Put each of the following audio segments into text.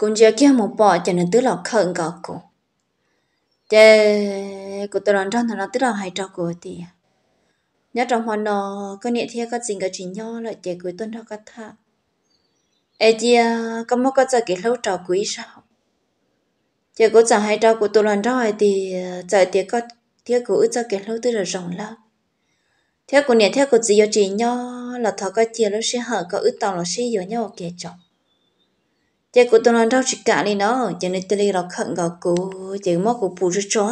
cũng giờ kia một bỏ cho nên tứ lọ khẩn gọ cụ chê cụ tôi làm trong nó tứ lọ hay cho cụ thì nhớ trong hoàn nó có niệm thiệt có gì có chuyện nhỏ lại chê cuối tuần theo cách tha ê chia có một cái giờ cái lâu trò quý sao chê cụ tuần hay cho cụ tôi làm trong thì giờ thì có thiệt cụ ít giờ cái lâu tứ là rộng lắm thiệt cụ niệm thiệt cụ gì có chuyện nhỏ là thọ có chia lúc sẽ hở có ít tàu là sẽ dở nhau kể chồng chị của tôi nói đâu chỉ cả đi nó chị nên tôi đi đọc khẩn gõ cụ chị mất của bù cho chó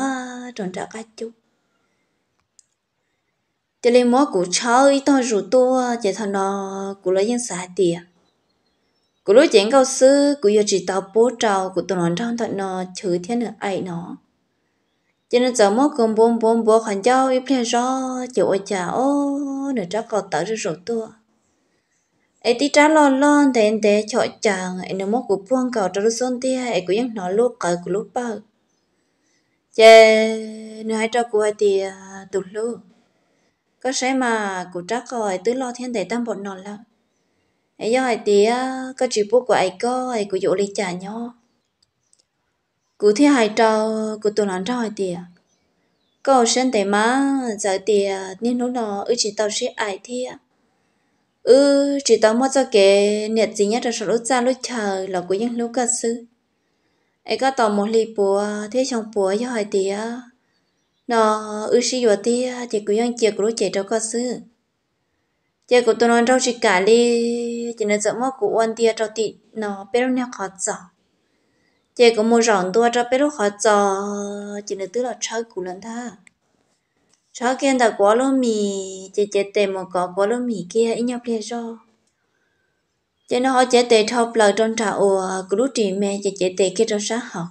tròn trả cái chú chị lên mất của cháu ít thôi rủ tôi chị thằng nó của lấy dân xã tiền của lối chuyện câu sư của giờ chỉ tao bố trào của tôi nói trong thằng nó chửi thiên nữa ai nó cho nên giờ mất cùng bom bom bom khăn dao ít phe gió chịu ôi chả ô nửa chắc còn tới rồi tôi ai tí trả lo lo thì anh để cho chàng anh nó mất của buông cầu cho luôn tia ai cũng ยัง nói lúc cởi ờ, của lúc bao chè nữa hai cho của thì à, tụt lú có sẽ mà của chắc rồi tứ lo thiên để tâm bọn nó là ai do ai thì à, có chỉ bút của ai có ai của dụ lý trả nhau của thi hai trâu của tụi lán trâu hai thì có sinh tế má giờ thì à, nên lúc đó ước chỉ tao sẽ ai thi ạ ừ chỉ tao mua cho kẻ nhiệt gì nhất là sợ lúc ra lúc chờ là của những lúc cất. sư ấy có tao một ly bùa thế trong bùa cho hỏi tía nó ư sĩ vừa tía chỉ của những chiếc của lúc chạy cho cất. sư chị của tôi nói đâu chỉ cả ly chỉ nên sợ mất của quan tía cho tị nó biết lúc nào khó giỏ Chạy của mua rọn tua cho biết lúc khó giỏ chỉ nên tứ là chơi của lần ta cháu kiện ta quá lô mì chị chị tệ một có quá lô mì kia ít nhập liền rồi chế nó họ chị tệ thọc lời trong trà ồ cứ lúc trì mẹ chị chị tệ kia trong sáng học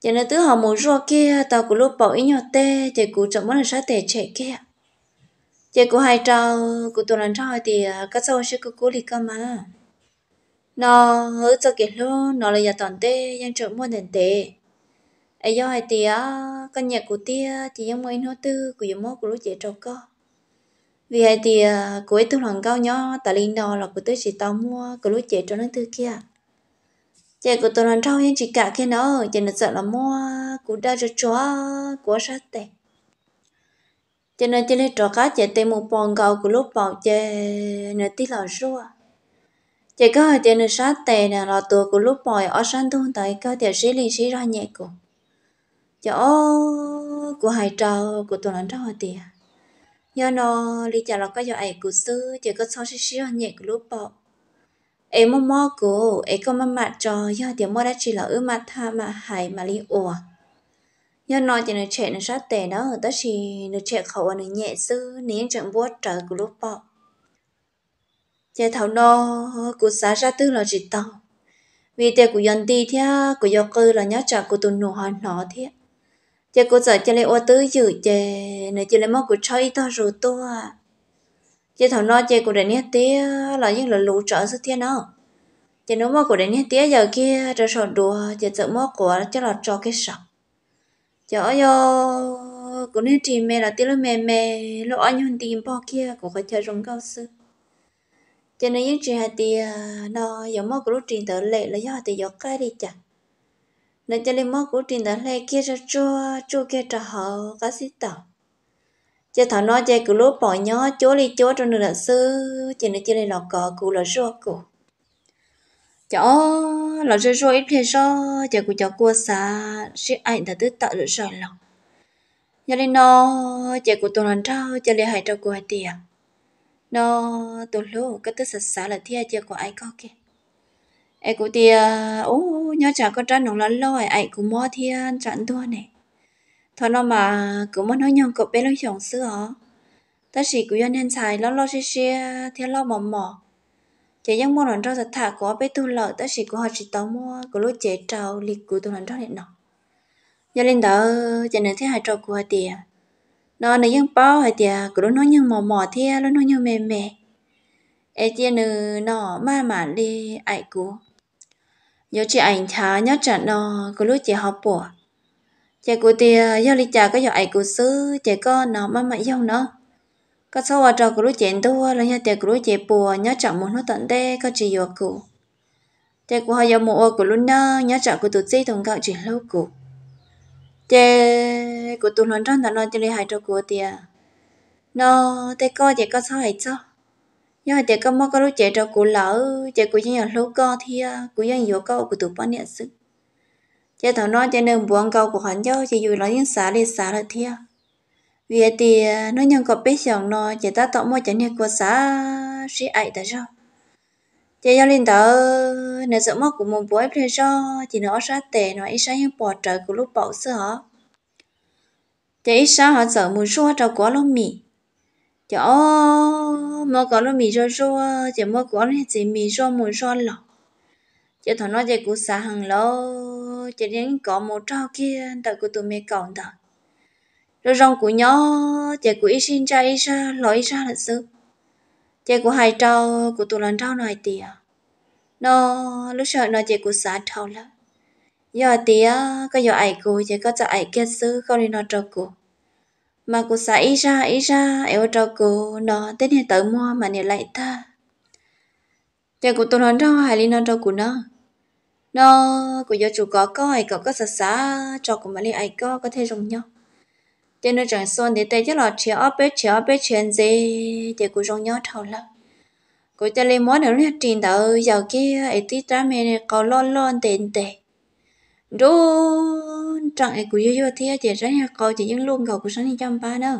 chị nó tứ họ một rùa kia tao cứ lúc bỏ ít nhỏ tê chị cứ chậm mất là sáng tệ chạy kia chị cứ hai trâu cứ tuần lần trâu thì à, các sâu sẽ cứ cố lì cơ mà nó hứa cho kiện luôn nó là giờ toàn tê nhưng chậm mua nền tệ ai do hai tía con nhà của tia chỉ giống mấy nó tư của giống mốt của lũ trẻ trâu co vì hay tía của ấy tư hoàng cao nhỏ tại linh đo là của tôi chỉ tao mua của lũ trẻ trâu nó tư kia chị của tôi làm trâu nhưng chỉ cả khi nó chị nó sợ là mua của đa cho chó của sát tệ cho nên chị lấy trò cá chị tìm một bọn cầu của lúc bọn chị nó tí là rùa à. chị có hỏi tiền nó sát tệ là lọ tùa của lúc bọn ở sáng thôn tại có thể sĩ liền sĩ ra nhẹ của chỗ của hai trò của tuần lần trò thì à? nhớ nó lý trả là có giờ ấy của sư chỉ có sau xí xí nhẹ của lúc bọ ấy mò mò của ấy có mà mặt trò do tiếng mò đã chỉ là ư mặt tha mà hải mà lý ủa nhớ nó chỉ là trẻ nó sát tệ đó tất chỉ nó trẻ khẩu nó nhẹ sư nếu chẳng buốt trở của lúc bọ chế thảo nó của xã ra tư là chỉ tàu vì thế của dân ti thế của do cư là nhớ trả của tuần nụ hoàn nó thế giờ cô giờ cho lấy ô tứ dự chè nửa giờ lấy mất của chơi to rồi to à giờ thằng nó chơi của đại nhất tía là những là lũ trợ xuất thiên nó giờ nó mất của đại nhất tía giờ kia trở sổ đùa giờ sợ mất của chắc là cho cái sọc giờ ơi của nên chỉ mẹ là tía là mẹ mẹ lúc anh hơn tìm bao kia của cái chơi rồng cao sư cho nên những chuyện hạt tía nó giờ mất của lúc trình tự lệ là do thì tía giọt cái đi chẳng nên cho lên mất của trình đã lấy kia ra cho cho kia trả họ cá sĩ tàu cho thảo nói chơi cứ lúa bỏ nhó chúa đi chúa cho nửa là sư chỉ nãy giờ lên lọ cỏ cụ là rùa cụ chó là rùa rùa ít thì sao giờ cụ chó cua xa sĩ ảnh đã tự tạo được rồi lòng giờ lên nó giờ cụ tuần làm trao giờ lên hải trâu cụ hai tiền nó tuần lúa cái thứ sạch sẽ là thiệt giờ của ai có kia ai cũng thì ô nhớ chả có trăn nóng lắm rồi ai cũng mua thiên chặn thua này thôi nó mà cứ muốn nói nhon cột bé lối chồng xưa ta chỉ cứ yên nên xài lo lo xì xì theo lo mò mò chỉ những mua lần rau thật thà của bé tu lợi, ta chỉ của họ chỉ tao mua của lối chế trâu liệt của tu lần rau này nọ giờ lên đó chỉ nên thấy hai trâu của tiề nó này những bao hai tiề của lối nói những mò mò thiên lối nói những mềm mềm ai tiề nè nọ ma mà đi ai của nhớ chị ảnh thả nhớ trả nó có lúc chị học bùa chị cụ tia do lý trả có do ảnh cụ sư chị có nó mà mà yêu nó có sau à trò của lúc chị đua là nhớ chị của lúc chị bùa nhớ trả một nó tận đây có chị yêu cụ chị cô hay do một ô của lúc nó nhớ trả của tụi chị thằng cậu chị lâu cô, chị của tụi nó trong thằng nó chị hai trò của tia nó tê coi chị có sao hay sao nhưng mà chỉ có mắc cái lúc chỉ cho cụ lỡ chỉ cụ chỉ nhận lúc co thì cụ dân yếu co cụ tụ bao nhiêu sức chỉ thằng nó chỉ nên buông câu của hắn cho chỉ dù nó những xả đi xả là thì à. vì thì à, nó nhân có biết rằng nó chỉ ta tạo mỗi chân nhận của xả sĩ ấy tại sao chỉ do lên đó nếu sợ mắc của một buổi thì cho chỉ nó sát tệ nó ít sáng bỏ trời của lúc bỏ sữa chỉ ít sáng họ sợ muốn xua cho quá lông mì chả mà có nó mì cho cho chả mà có nó chỉ mì cho mồi cho lọ chả thằng nó chả cú xa hàng lo chả đến có một trao kia ta cú tụi mày còn ta rồi rong của nhỏ chả cú ít sinh ra ít ra lo ra là sư chả cú hai trao của tụi lần trao này tiệt nó lúc sợ nó chả cú xa trao lắm giờ tiệt có giờ ai cú chả có cho ai kia sư không đi nó trao cú mà cô xã ý ra ý ra eo cho cô nó tết này tới mua mà nè lại ta thì cô tôi nói đâu hay linh nói đâu cô nó nó cô do chủ có coi cậu có xã xã cho cô mà linh ai có có thể dùng nhau giờ nó chẳng xôn thì tây chắc là chia ấp bếp chia ấp bếp chuyện gì thì cô dùng nhau thầu lắm cô cho lên món nữa là trình đầu giờ kia ấy tí ra mẹ có lo lo tiền tệ rồi trọng ấy của yêu thì chị rắn nhà cầu chị những luôn cầu của sáng trăm ba nữa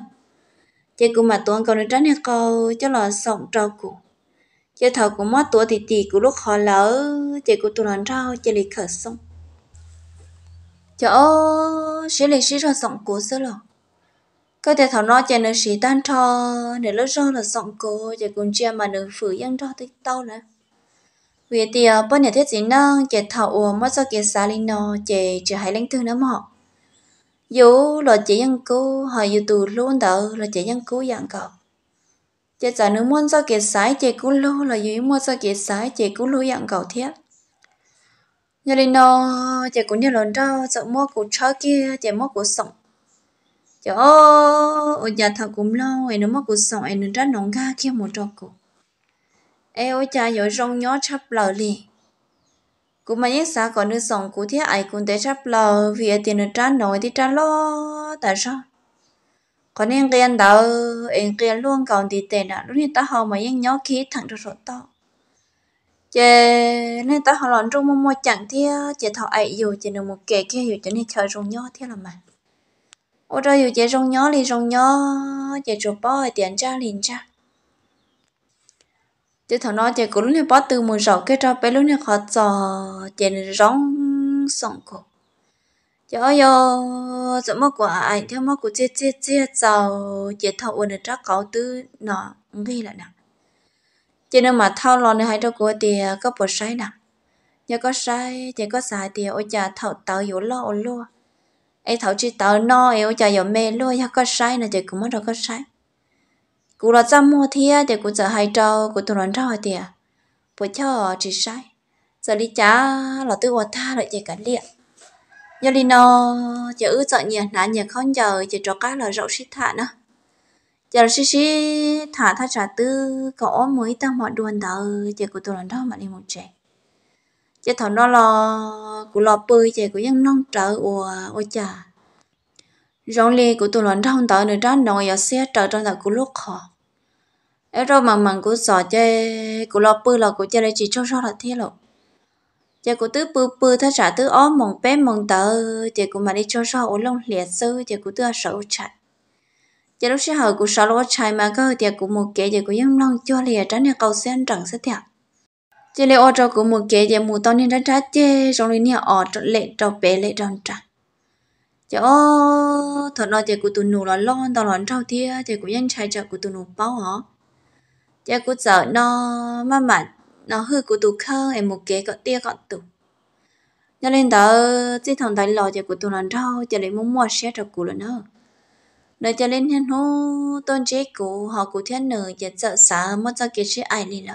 chị cũng mà tuần cầu được rắn nhà cầu cho là sống trâu cụ chị thầu của mất tuổi thì tỷ của lúc khó lỡ chị của tuần rau chị lì khởi xong chỗ sẽ lì sĩ rồi sống của sơ lọ có thể thầu nó chị nữ sĩ tan trò để lỡ rau là sống của chị cũng chia mà nữ phử dân trò tới tao nữa vì thì ờ, bọn nhà thiết gì nâng chị thảo uống mất do kia xa linh nó chị chỉ hãy lãnh thương nữa họ, dù là chế dân cú hỏi dù tù luôn đó là chế dân cú dạng cậu chế trả nếu muốn do kia sái chế cú lô là dù muốn do kia sái chế cú lô dạng cậu thiết nhà linh nó chế cũng như lần đó sợ mua của chó kia chế mua của sọng chế ô nhà thảo cũng lâu em nó mua của sọng em nó ra nóng ga kia một trò cổ eo cha yo rong nhỏ chắp lờ li cũng mà những xã còn nước sông của thế ai cũng để chắp lờ vì ở tiền trả nổi thì trả lo tại sao còn những cái anh đó anh kia luôn còn đi tiền à lúc ta họ mà những nhỏ khí thẳng được rồi to chè nên ta họ lòn trong mua mua chẳng thế chè thọ ai dù chè được một kẻ kia dù chè nên chờ rong nhỏ thế là mà ô trời dù chè rong nhỏ thì rong nhỏ chè chụp bao tiền cha liền cha chứ thằng nó chơi cũng lúc bắt từ mùa rậu cái trò bé lúc này khó trò chơi rong sòng cổ chứ ơi yo 怎么过哎他妈过这这这早接头我的这搞 tư nó nghĩ là nè cho nên mà thao lo này hai đâu của thì có bộ sai nè nhớ có sai chỉ có sai thì ôi chà thầu tàu yếu lo ôi lo ai thầu chỉ tàu no ai ôi chà yếu mê lo nhớ có sai nè chỉ cũng mất đâu có sai cú là chăm mua thia để cú giờ hai trâu cú tuần nó trâu thì à bữa cho chỉ sai giờ đi chả là tôi qua tha lại chạy cả liền giờ đi nó giờ ư sợ nhiệt nã nhiệt không giờ chỉ cho cá là rậu xít thả nữa giờ xí xí thả thả trả tư có mới tăng mọi đuôn tờ chờ cú tuần nó trâu mà đi một trẻ chờ thầu nó lo cú lo bơi chờ cú vẫn non trở ủa ủa chả rong lê của tụi nó trâu tờ nữa đó nó giờ xe trở trong tờ của lúc họ ấy rồi mà mằng cũng sợ chơi cũng lo bự lo cũng chơi đây chỉ cho cho là thế lộ chơi cũng tứ bự bự thay trả tứ ó mong bé mong tờ chơi cũng mà đi cho cho ổ lông liệt sư chơi cũng tứ sợ chạy chơi lúc sau cũng sợ lo chạy mà cơ chơi cũng một kế chơi cũng dám lông cho liệt trái nhà cầu sen chẳng sẽ thiệt chơi lệ ô trâu cũng một kế chơi mù to nên đã trái chơi trong lưới nhà ó trâu lệ trâu bé lệ tròn trắng chị ô thật nói chị của tụi nụ là lon tao lon trâu thia chị của nhân chạy chị của tụi nụ bao hả cha cú sợ nó mà mà nó hư của tụ khơ em một kế có tia có tụ cho nên đó chỉ thằng đại lò cho của tụ nó rau cho nên muốn mua xe cho cụ lần nữa nơi cho nên hiện hú tôn chế của họ của thiên nữ giờ sợ sợ mất cho kia sẽ ai đi lợ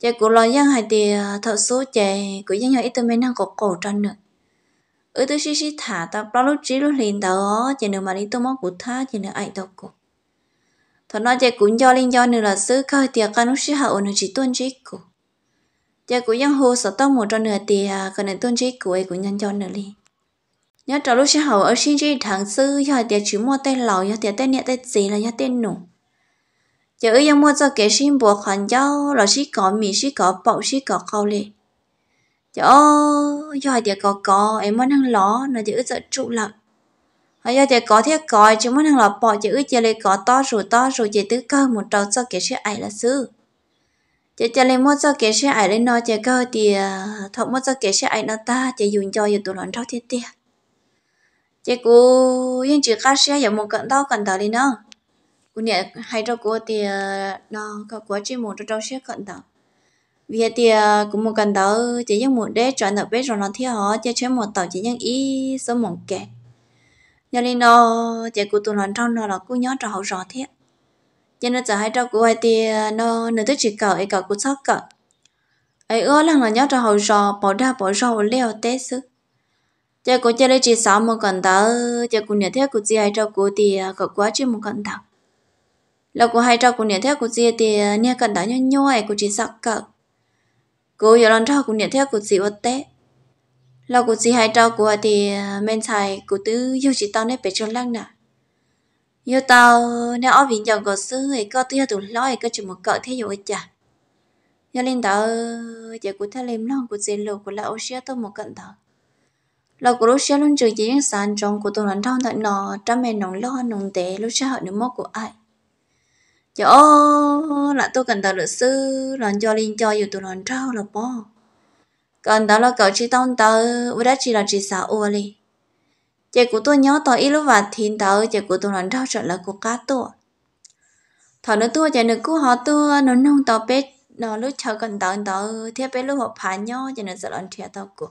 cho cụ lo dân hai thì ờ, thợ số chè của dân hai ít tụi mình đang có cổ trăn nữa ở ừ, tôi xí xí thả tao bao lúc trí lúc liền đó chỉ nữa mà đi tôi mất của tha chỉ nữa ai đâu cụ thọ nó chạy cũng do linh do nữa là sư khơi tiệc cái nút xí hậu nữa chỉ tuân chỉ cụ chạy cũng dân hồ sợ tông một cho nửa tiệc cái này tuân chỉ cụ ấy cũng nhân cho nửa đi nhớ trò lúc xí hậu ở sinh chỉ tháng sư do tiệc chỉ mua tên lão do tiệc tên nhẹ tên gì là do tên nổ giờ ấy dân mua cho kẻ sinh bộ hẳn giao là sư có mì sư có bọc sư có câu lệ giờ do tiệc có có em muốn ăn ló nó giờ ở chỗ trụ lặng hay giờ chỉ có thể coi chứ muốn là lọ bỏ chỉ ước chỉ lấy có to rồi to rồi chỉ tứ cơ một trâu cho cái xe ấy là sư chỉ chỉ lấy một cho cái xe ấy lên nó chỉ cơ thì à, thọ một cho cái xe ấy nó ta chỉ dùng cho giờ tụi lon trâu thiết tiệt chỉ cố yên chỉ cá xe giờ một cận đau cận đầu đi nó cô nhẹ hay cho cố thì à, nó có quá chỉ một trâu xe cận đầu vì thì à, cũng một cần đó chỉ dùng một đế chọn được biết rồi nó theo họ chỉ chuyên một tàu chỉ những ý số một kẹt nhớ linh nó chạy cụ tụi nó trong nó là cụ nhớ trò hậu rõ thiệt, cho nên giờ hai trò cụ hai thì nó nửa tới chỉ cậu ấy cậu cụ sóc cậu ấy ưa là nó nhớ trò hậu rõ bỏ ra bỏ rõ leo té sư chạy cụ chơi đây chỉ sáu một cần tớ chạy cụ nhớ thế cụ gì hai trò cụ thì cậu quá chỉ một cần tớ là cụ hai trò cụ nhớ thế cụ gì thì nhớ cần tớ nhớ nhoi cụ chỉ sóc cậu cụ giờ lần trò cụ nhớ thế cụ gì một té lo của chị hai trâu của thì à, men xài của tứ yêu chị tao nên phải cho lăng nè yêu tao nên ở viện chồng của sư ấy có tiêu tụ lo ấy có chụp một cỡ thế rồi chả nhớ lên tao giờ của ta làm lòng của chị lộ của là ô xe tao một cận tao lo của lúc xe luôn trừ chỉ những sàn trong của tôi là trong thật nọ trăm mẹ nóng lo nóng tệ lúc xe họ nước mốc của ai chỗ là tôi cần tao luật sư lần cho lên cho dù tôi lần trao là bao còn đó là cậu chỉ tông tớ với đó chỉ là chỉ sợ ua li chị của tôi nhớ tôi ít lúc và thiên tớ chị của tôi lần đau trở lại của cá tôi thằng nó tôi chạy được cú họ tôi nó nông tớ bết nó lúc chờ cần tớ tớ theo bết lúc họ phá nhau chạy nó sợ lần trẻ tớ của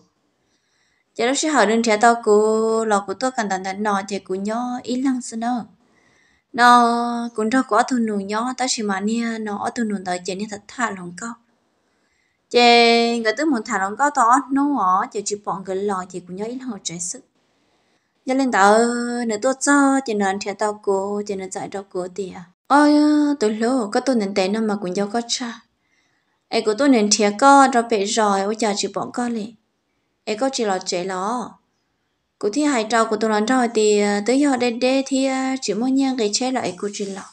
chị lúc sẽ hỏi đừng trẻ tớ của lọ của tôi cần tớ tớ nó chị của nhớ ít lần xin đâu nó cũng đâu có thu nụ nhớ tớ chỉ mà nia nó ở tôi nụ tớ chạy nia thật thà lòng câu chị người tư muốn thả lòng có to nó ở chè chụp bọn cái lò chè cũng nhớ ít hồ trái sức giờ lên tàu nửa tốt cho chị nên theo tàu cô chị nên chạy tàu cô tìa à. ôi tôi lô có tôi nên tên nó mà cũng do có cha ai của tôi nên theo có rồi bị rồi ôi chà chị bọn con liền ai có chỉ là trẻ lò cụ thi hai trâu của tôi nói rồi thì à, tới giờ đây đây thì à, chỉ muốn nhang cái chế lại của chỉ lò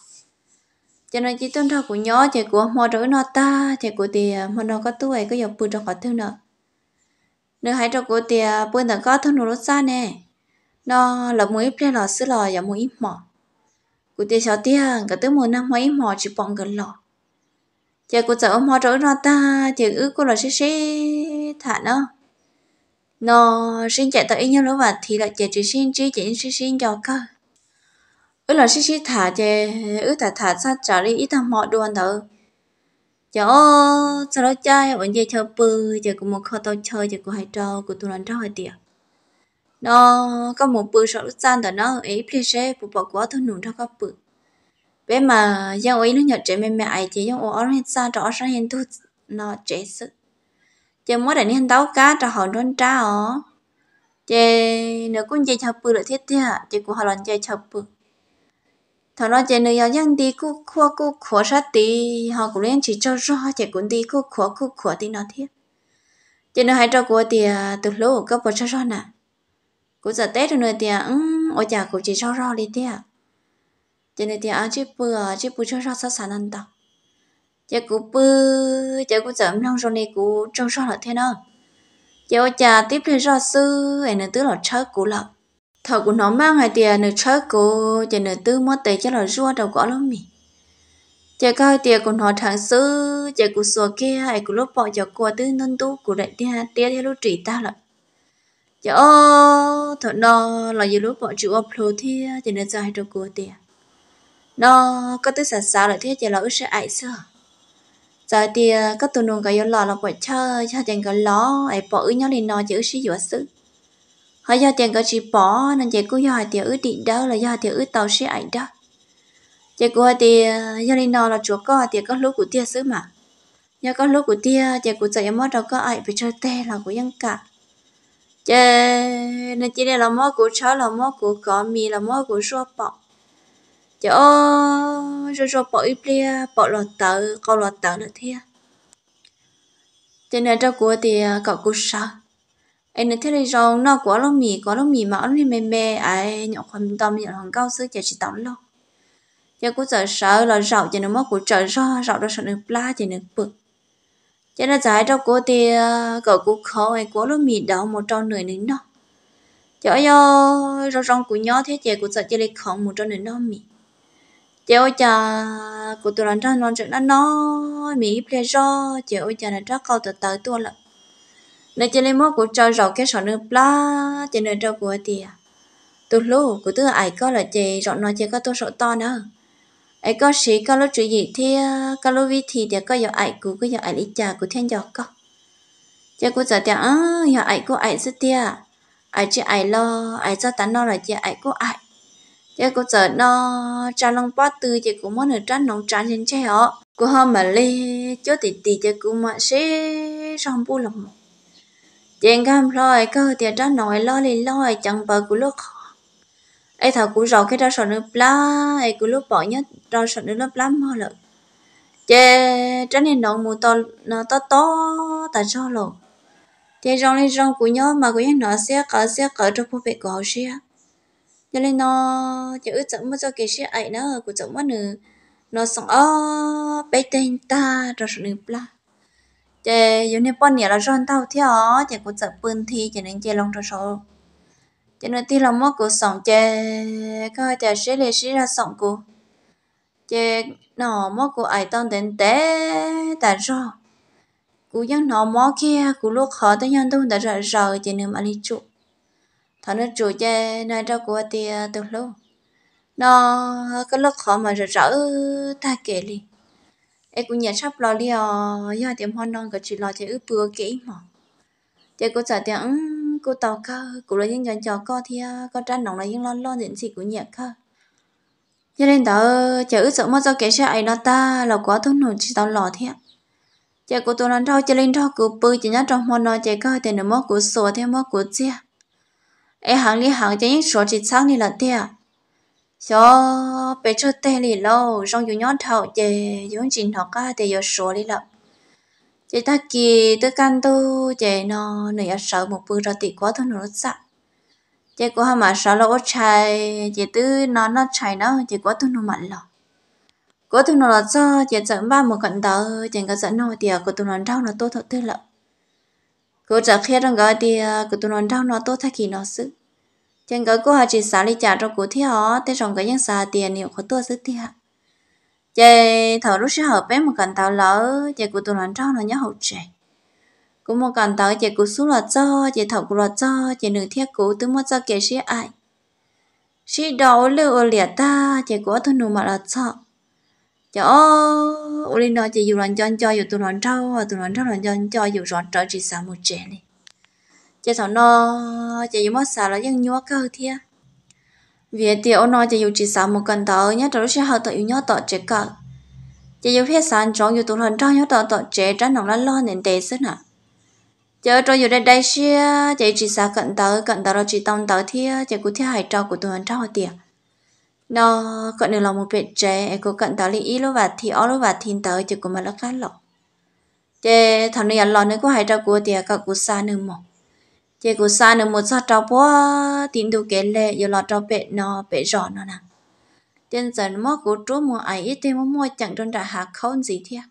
cho nên chỉ tuân theo của nhỏ chỉ của mò rối nó ta chỉ của thì mò nó có tuổi có dọc bùn cho khó thương nữa nếu hãy cho của thì bùn thằng có thương nó xa nè nó là mũi pre lò xứ lò và mũi mỏ của thì sáu tia cả tới mùa năm mũi mỏ chỉ bọn gần lò chỉ của sợ mò rối nó ta chỉ ước của là xí xí thả nó nó xin chạy tới nhau nữa và thì là chỉ chỉ xin chỉ chỉ xin cho cơ ứ là xí xí thả chè ứ thả thả sát trả đi ít thằng mọi đồ ăn thử chớ sao đó chơi bọn dây chơi bự, giờ cũng một kho tao chơi giờ cũng hai trò, của tôi làm trò hai tiệt nó có một bự sợ lúc san đó nó ấy phi xe bộ bọc quá thôi nụn cho các bự. bé mà giao ấy nó nhận trẻ mẹ mẹ ấy chỉ giao ở hết xa rõ ra hiện thu nó trẻ sự giờ mới để nên táo cá trò hỏi luôn trao. ó nếu cũng chơi chơi bự là thiết thế à giờ cũng họ làm chơi chơi bự thằng nó chơi nữa dân đi cú khua cú khua sát tí họ cũng lên chỉ cho rõ chạy cũng đi cú khua cú khua tí nó thiệt chơi nữa hai trò của thì từ lâu có bỏ cho rõ nè cũng giờ tết rồi thì ừm ở nhà cũng chỉ cho rõ đi thế à chơi nữa thì ăn chỉ bữa chỉ bữa cho rõ sao sản ăn đâu chơi cũng bữa chơi cũng giờ không rồi này cũng cho rõ là thế nào chơi ở nhà tiếp theo rõ sư ấy nữa tứ là chơi cũng lắm thọ của nó mang hai tiền nửa chớ cô chỉ nửa tư mất tệ cho là rua đầu gõ lắm mì chỉ coi tiền của nó thằng sư chỉ của sùa kia hay của lúc bỏ cho của tư nâng tu của đại tiền tia theo lúc trị ta lại chỉ dạ ô thọ nó là giờ lúc bỏ chịu ô lô thì chỉ nửa dài đầu của tiền nó có tư sản sao lại thế chỉ là ước sẽ ai xưa giờ thì các tụi nó cái yếu lò là bỏ chơi cho chẳng cái ló ai bỏ ước nhau lên nó chỉ ước sẽ dựa sức họ do tiền có chỉ bỏ nên chị cũng do họ tiền ước định đâu là do họ tiền ước tàu xe ảnh đó chị cũng thì ờ, do nên nào là chúa có tiền có lúc của tia xứ mà do có lúc của tia chị cũng chạy mất đâu có ai bị chơi tê là của dân cả chị nên chị đây là mất của cháu là mất của có mì là mất của xua bọ chị ô rồi rồi bỏ ít lia bỏ lọt tờ câu lọt tờ là thia cho nên trong của thì ờ, cậu cũng sợ em nói thế này rồi nó của lông mì có lông mì mà nó mềm mềm ai à, nhậu khoan tâm nhậu hoàng cao sứ chả chỉ tắm lâu giờ cũng sợ sợ là rậu cho nó mất của trời rõ rậu đó sợ nó la cho nó bực cho nên giải đâu cô thì ờ, cậu cũng khó ấy của lông mì đó một trâu nửa nứng đó cho yo rau rong của nhỏ thế chị cũng sợ chị lấy không một trâu nửa nó mì chị ơi cha của tôi làm cho nó chuyện nó nó mì ple rau chị ơi cha là rất câu từ từ tôi lận nên chỉ lên mốt của cho rọ cái sọ nước bla chỉ nên trâu của thì từ lúc của tôi ai có là chị rọ nó chỉ có tôi sợ to nữa ai có sĩ có lúc chuyện gì thì ờ, có lúc vi thì thì có giờ ai của có giờ ai lý cha của thiên giọt có cha ờ, của giờ thì à giờ ai của ai rất tia ai chỉ ai lo ai cho tán nó là chỉ ai của ai cha của giờ nó cha long bát tư chỉ cũng muốn được tránh nóng tránh trên che họ của họ mà lê chỗ tì tì cha cũng mà sẽ xong bu lòng Chuyện gam rồi, cơ tiền ra nổi lo lì loi chẳng bờ của lúc ai thảo của rồi cái ra sọ nước lá ai của lúc bỏ nhất ra sọ nước lớp lắm hoa lợn chê trái nên nọ mù to nó to to tại sao lộ chê rong lên rong của nhớ mà của nhớ nó xe cỡ xe cỡ trong phố vệ của họ xe cho nên nó chữ ước chẳng mất cho cái xe ấy nó của chẳng mất nữa nó sống ở bên tên ta ra sọ nước lá chế, dù nè bọn nhẹ là rong tao theo chế cũng sợ bưng thì chế nên chế lòng cho số chị nên thì là mất của sống chế coi chị sẽ lấy sĩ ra sống của chế nó mất của ai tông đến té tại sao cú dân nó mò kia cú lúc khó tới nhân tôi đã rời rời chế nên mà đi trụ thằng nó trụ chơi nơi đâu của tia từ lâu nó cái lúc khó mà rời rời ta kể liền em cũng nhận shop lo liều do tiệm hoa non có chỉ lo chơi ướp bữa kỹ mà chơi cô sợ tiếng cô tàu cơ cô là những dàn trò co thì à, con tranh nóng là những lon lon những gì của nhận cơ cho nên đó chơi ướp sợ mất do kẻ xe ấy nó ta là quá thốn nổi chỉ tao lò thế chơi cô tôi làm đâu chơi lên đâu cứ bơi chỉ nhát trong hoa non chơi cơ thì nó mất của sổ thêm mất của chia em hàng đi hàng chơi những sổ chỉ sáng đi là thế à yo bé cho tê lì lâu rong dù nhón thầu chè giống chín thọ ca thì giờ sủa lì lập chị ta kì tới căn tu chè nó nửa sợ một bữa ra tị quá thôi nó sợ chị có hàm mà sợ lâu chạy chị tư nó nó chạy nó chị quá thôi nó mạnh lò quá tụi nó là do chị dẫn ba một cận tờ chị có dẫn nó thì của tụi nó đau nó tốt thật tư lợ cứ chả khi rằng gọi thì của tụi nó đau nó tốt thật kỳ nó sức chẳng cái cô họ chỉ xả đi trả cho của thi họ thế trong cái những xả tiền nhiều khó tua rất thi họ chạy thở lúc sẽ hợp bé một cần tàu lỡ chạy của tụi làm cho nó nhớ hậu chạy cũng một cần tàu chạy của xuống là cho chạy thở của là cho chạy nửa thiết của tụi mất cho kể sĩ ai sĩ đầu lừa liệt ta chạy của thôn nụ mà là cho chó ô ô lên đó chạy dù làm cho cho dù tụi làm cho tụi nó trong lần cho cho dù rọn trở chị xả một trẻ này จะสอนอจะอยู่มอสาแล้วยังยัวก็เทียเวียเตียวน้อยจะอยู่จีสามหมกันต่อเนี่ยจะรู้ชื่อเขาต่ออยู่ย่อต่อเจ๊ก็จะอยู่เพียสารจองอยู่ตัวหลันจ้องย่อต่อต่อเจ๊จ้าหนองละล้อเน้นเตะซึน่ะเจอตัวอยู่ได้ได้เชี่ยจะจีสากันต่อกันต่อเราจีตองต่อเทียจะกูเทียหายจอกูตัวหลันจ้องเตียนอก็หนึ่งเรามูเป็ดเจ๊กูกันต่อลีอีโลวัดทีออโลวัดทินต่อจะกูมาละกันหรอกเจ๊ทำในยันรอนึกว่าหายจอกูเตียก็กูซาหนึ่งหมอก chị cũng xa nữa một sao trâu bó tin đồ kế lệ giờ là trâu bệ nó bệ rõ nó nè trên dần mò của chúa mua ấy thì thêm mua chẳng đơn trả hạt không gì thia à?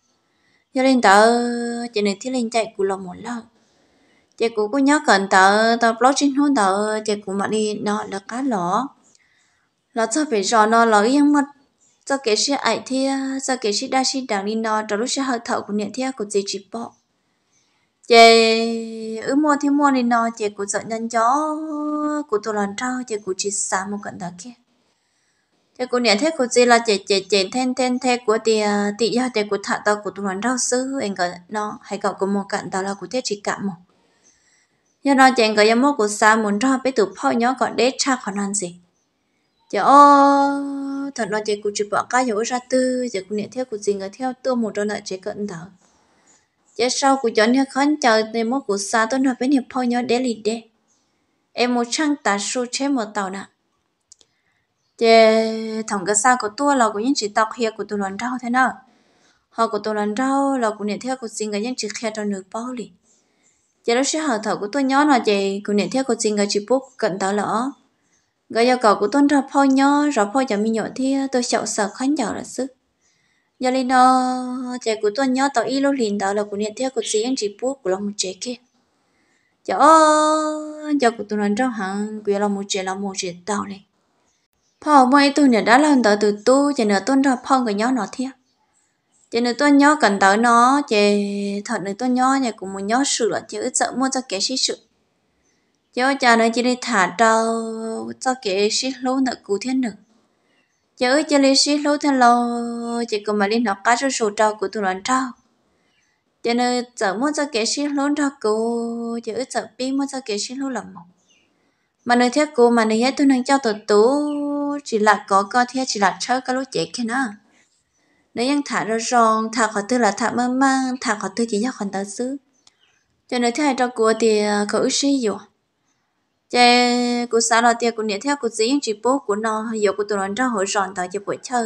giờ lên tớ chị này thì lên chạy của lòng một lần chị cũng cô nhớ cần tớ tớ blog trên hôn tờ chị cũng mà đi nó là cá lỏ là cho bệ rõ nó là yên mất cho kế sự ấy thia cho kế sự đa sĩ đảng đi nó trong lúc sẽ hơi thở của niệm thia của chị chỉ bỏ chị ứ mua thì mua đi nó chị cũng sợ nhân chó của tôi lần trao chị cũng chỉ xả một cận đó kia chị cũng nhận thấy của chị là chị chị chị thêm thêm thêm của thì thì do chị cũng thả tao của tôi lần trao sư anh gọi nó hay gọi của một cận đó là của thế chỉ cả một do nó chị gọi em mua của xa muốn cho biết từ phao nhỏ còn để cha còn ăn gì chị ô thật nó chị cũng chụp bỏ cá dấu ra tư chị cũng nhận thấy của chị người theo tôi một trong lại chị cận đó giờ sau của chọn nhà khán chờ để mốt của xa tôi nói với hiệp phao nhỏ để lì đê em một trăng tà su chế một tàu nè giờ thằng cái xa của tôi là của những chỉ tọc hiệp của tôi lần đầu thế nào họ của tôi lần đầu, là của nền theo của xin cái những chỉ khe cho nước bao lì giờ đó sẽ hỏi thở của tôi nhỏ là gì của nền theo của xin cái chỉ bút cận tàu lỡ gọi yêu cầu của tôi ra phao nhỏ rồi phao giờ mình nhỏ thì tôi sợ sợ khán chờ là sức giờ lên nó ờ, trẻ của tôi nhớ tao ít lúc liền tao là của nhận theo của chị anh chị bố của lòng một trẻ kia giờ giờ của tôi nói trong hàng của lòng một trẻ lòng một trẻ tao này phao mỗi tôi nữa đã lần tao từ tu trẻ nữa tôi ra phong cái nhớ nó theo trẻ nữa tôi nhớ cần tao nó trẻ thật nữa tôi nhớ nhà cũng muốn nhớ sự là chứ sợ mua cho kẻ sĩ sự giờ cha nói chỉ đi thả tao cho kẻ sĩ lố nợ cứu thiên được giờ chơi lấy xí lô thân lô chỉ có mà lên học cá cho sổ trâu của tụi nó trao, giờ nên giờ muốn cho cái xí lô trâu cô giờ giờ biết muốn cho cái xí lô làm một mà nơi thế cô mà nơi hết tôi năng cho tụi tú chỉ là có có thế chỉ là chơi cái lối chạy kia nữa thả ra rong thả khỏi tư là thả mơ mang thả khỏi tư chỉ cho còn tớ xứ cho nên thế hai trâu của thì à, có ước sĩ rồi chế cú xã là tiệc cú nhớ theo cú dĩ chỉ bố của nó giờ cú tụi nó ra hội rọn tới giờ buổi chơi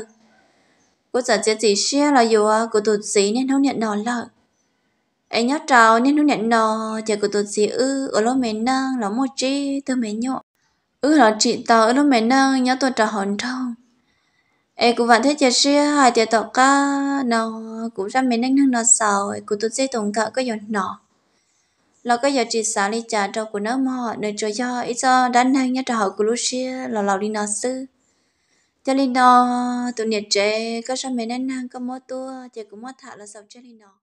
cú sợ chế chỉ xia là dù cú tụi dĩ nên không nhận nó lợ ấy nhớ trào nên không nhận nó chế cú tụi dĩ ư ở lỗ mẹ năng là mô chi tôi mẹ nhộ ư là chị tàu ở lỗ mẹ năng nhớ tôi trả hồn trong em cú vẫn thấy chế xia hai tiệc tọt ca nó cũng ra mẹ năng nó sầu cú tụi dĩ tổng cả có dọn nó lo cái giờ chỉ xả đi trả cho của nó mò nơi cho do ít do đánh hay nhá cho họ của Lucia xưa là lò đi nó sư cho nên nó tụi nhiệt trẻ có sao mẹ nên năng có mốt tua chỉ cũng mốt thả là sầu cho nên nó